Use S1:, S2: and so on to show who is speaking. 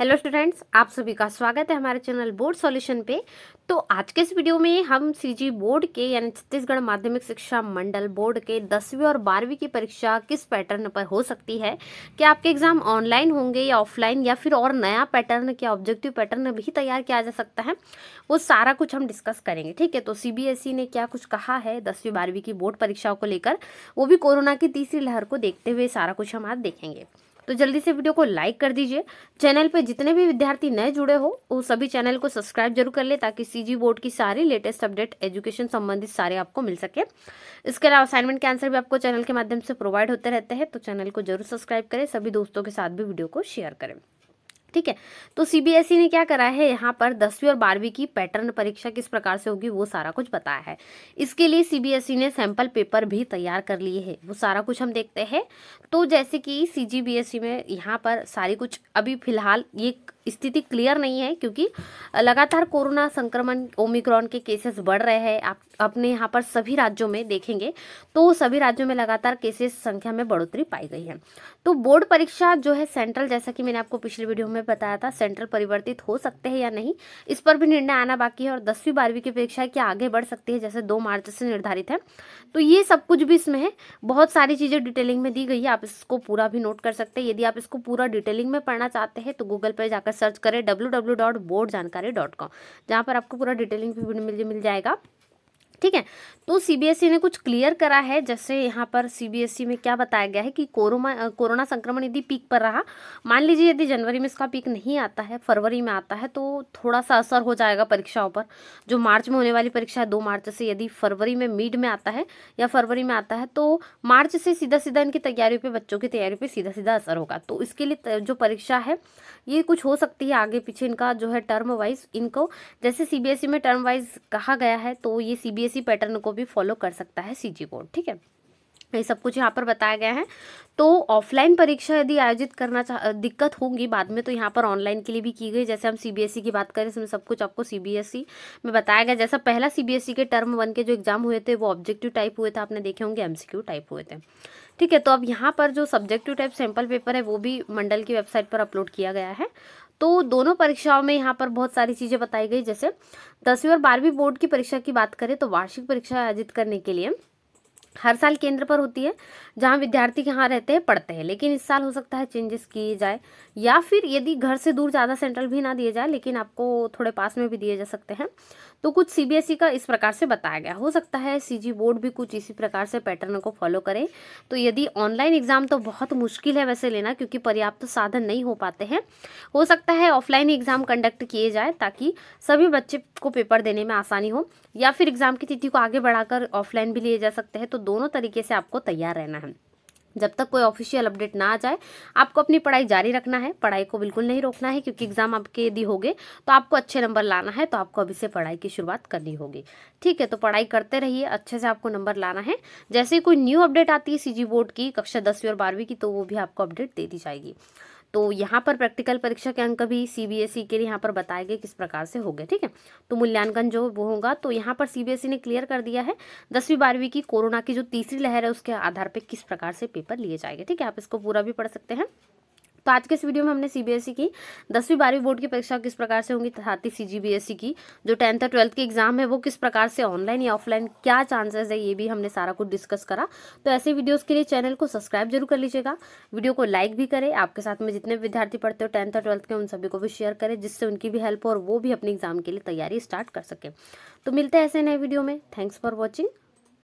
S1: hello students आप सभी का स्वागत है हमारे चैनल बोर्ड सॉल्यूशन पे तो आज के इस वीडियो में हम सीजी बोर्ड के यानी छत्तीसगढ़ माध्यमिक शिक्षा मंडल बोर्ड के दसवीं और बारहवीं की परीक्षा किस पैटर्न पर हो सकती है क्या आपके एग्जाम ऑनलाइन होंगे या ऑफलाइन या फिर और नया पैटर्न क्या ऑब्जेक्टिव पैटर्न भी तैयार किया जा सकता है वो सारा कुछ हम डिस्कस करेंगे ठीक है तो सी ने क्या कुछ कहा है दसवीं बारहवीं की बोर्ड परीक्षाओं को लेकर वो भी कोरोना की तीसरी लहर को देखते हुए सारा कुछ हम आज देखेंगे तो जल्दी से वीडियो को लाइक कर दीजिए चैनल पर जितने भी विद्यार्थी नए जुड़े हो वो सभी चैनल को सब्सक्राइब जरूर कर ले ताकि सी बोर्ड की सारी लेटेस्ट अपडेट एजुकेशन संबंधित सारे आपको मिल सके इसके अलावा असाइनमेंट के आंसर भी आपको चैनल के माध्यम से प्रोवाइड होते रहते हैं तो चैनल को जरूर सब्सक्राइब करें सभी दोस्तों के साथ भी वीडियो को शेयर करें ठीक है तो सीबीएसई e ने क्या करा है यहाँ पर दसवीं और बारहवीं की पैटर्न परीक्षा किस प्रकार से होगी वो सारा कुछ बताया है इसके लिए सीबीएसई e ने सैंपल पेपर भी तैयार कर लिए हैं वो सारा कुछ हम देखते हैं तो जैसे कि सीजीबीएसई e में यहाँ पर सारी कुछ अभी फिलहाल ये स्थिति क्लियर नहीं है क्योंकि लगातार कोरोना संक्रमण ओमिक्रॉन के केसेस बढ़ रहे हैं आप अपने यहाँ पर सभी राज्यों में देखेंगे तो सभी राज्यों में लगातार केसेस संख्या में बढ़ोतरी पाई गई है तो बोर्ड परीक्षा जो है सेंट्रल जैसा कि मैंने आपको पिछले वीडियो में हमें बताया था सेंटर परिवर्तित हो सकते हैं या नहीं इस पर भी निर्णय आना बाकी है और दसवीं बारहवीं की परीक्षा क्या आगे बढ़ सकती है जैसे दो मार्च से निर्धारित है तो ये सब कुछ भी इसमें है बहुत सारी चीज़ें डिटेलिंग में दी गई है आप इसको पूरा भी नोट कर सकते हैं यदि आप इसको पूरा डिटेलिंग में पढ़ना चाहते हैं तो गूगल पर जाकर सर्च करें W W dot board Jankari dot com जहाँ पर आपको पूरा डिटेलिंग भी मिल जाएगा ठीक है तो सीबीएसई e ने कुछ क्लियर करा है जैसे यहाँ पर सीबीएसई e में क्या बताया गया है कि कोरोना कोरोना संक्रमण यदि पीक पर रहा मान लीजिए यदि जनवरी में इसका पीक नहीं आता है फरवरी में आता है तो थोड़ा सा असर हो जाएगा परीक्षाओं पर जो मार्च में होने वाली परीक्षा है दो मार्च से यदि फरवरी में मिड में आता है या फरवरी में आता है तो मार्च से सीधा सीधा इनकी तैयारियों पर बच्चों की तैयारी पर सीधा सीधा असर होगा तो इसके लिए जो परीक्षा है ये कुछ हो सकती है आगे पीछे इनका जो है टर्म वाइज इनको जैसे सी e में टर्म वाइज कहा गया है तो ये सी इसी पैटर्न को भी फॉलो कर सकता है सी बोर्ड ठीक है ये सब कुछ यहाँ पर बताया गया है तो ऑफलाइन परीक्षा यदि आयोजित करना चाह दिक्कत होगी बाद में तो यहाँ पर ऑनलाइन के लिए भी की गई जैसे हम सीबीएसई e की बात करें इसमें सब कुछ आपको सीबीएसई e में बताया गया जैसा पहला सीबीएसई e के टर्म वन के जो एग्जाम हुए थे वो ऑब्जेक्टिव टाइप हुए थे आपने देखे होंगे एमसीक्यू टाइप हुए थे ठीक है तो अब यहाँ पर जो सब्जेक्टिव टाइप सैम्पल पेपर है वो भी मंडल की वेबसाइट पर अपलोड किया गया है तो दोनों परीक्षाओं में यहाँ पर बहुत सारी चीज़ें बताई गई जैसे दसवीं और बारहवीं बोर्ड की परीक्षा की बात करें तो वार्षिक परीक्षा आयोजित करने के लिए हर साल केंद्र पर होती है जहाँ विद्यार्थी यहाँ रहते हैं पढ़ते हैं लेकिन इस साल हो सकता है चेंजेस किए जाए या फिर यदि घर से दूर ज़्यादा सेंट्रल भी ना दिए जाए लेकिन आपको थोड़े पास में भी दिए जा सकते हैं तो कुछ सीबीएसई e का इस प्रकार से बताया गया हो सकता है सीजी बोर्ड भी कुछ इसी प्रकार से पैटर्न को फॉलो करें तो यदि ऑनलाइन एग्ज़ाम तो बहुत मुश्किल है वैसे लेना क्योंकि पर्याप्त तो साधन नहीं हो पाते हैं हो सकता है ऑफलाइन एग्ज़ाम कंडक्ट किए जाए ताकि सभी बच्चे को पेपर देने में आसानी हो या फिर एग्ज़ाम की तिथि को आगे बढ़ाकर ऑफलाइन भी लिए जा सकते हैं तो दोनों तरीके से आपको तैयार रहना है जब तक कोई ऑफिशियल अपडेट ना आ जाए आपको अपनी पढ़ाई जारी रखना है पढ़ाई को बिल्कुल नहीं रोकना है क्योंकि एग्ज़ाम आपके यदि हो गए तो आपको अच्छे नंबर लाना है तो आपको अभी से पढ़ाई की शुरुआत करनी होगी ठीक है तो पढ़ाई करते रहिए अच्छे से आपको नंबर लाना है जैसे कोई न्यू अपडेट आती है सी बोर्ड की कक्षा दसवीं और बारहवीं की तो वो भी आपको अपडेट दे दी जाएगी तो यहाँ पर प्रैक्टिकल परीक्षा के अंक भी सीबीएसई e के लिए यहाँ पर बताए गए किस प्रकार से हो गए ठीक है तो मूल्यांकन जो वो होगा तो यहाँ पर सीबीएसई e ने क्लियर कर दिया है दसवीं बारहवीं की कोरोना की जो तीसरी लहर है उसके आधार पर किस प्रकार से पेपर लिए जाएंगे ठीक है आप इसको पूरा भी पढ़ सकते हैं तो आज के इस वीडियो में हमने सीबीएसई e की दसवीं बारहवीं बोर्ड की परीक्षा किस प्रकार से होंगी तथा सीजीबीएसई e की जो टेंथ और ट्वेल्थ की एग्जाम है वो किस प्रकार से ऑनलाइन या ऑफलाइन क्या चांसेस है ये भी हमने सारा कुछ डिस्कस करा तो ऐसे वीडियोज़ के लिए चैनल को सब्सक्राइब जरूर कर लीजिएगा वीडियो को लाइक भी करें आपके साथ में जितने विद्यार्थी पढ़ते हो टेंथ और ट्वेल्थ के उन सभी को भी शेयर करें जिससे उनकी भी हेल्प हो और वो भी अपने एग्जाम के लिए तैयारी स्टार्ट कर सकें तो मिलते हैं ऐसे नए वीडियो में थैंक्स फॉर वॉचिंग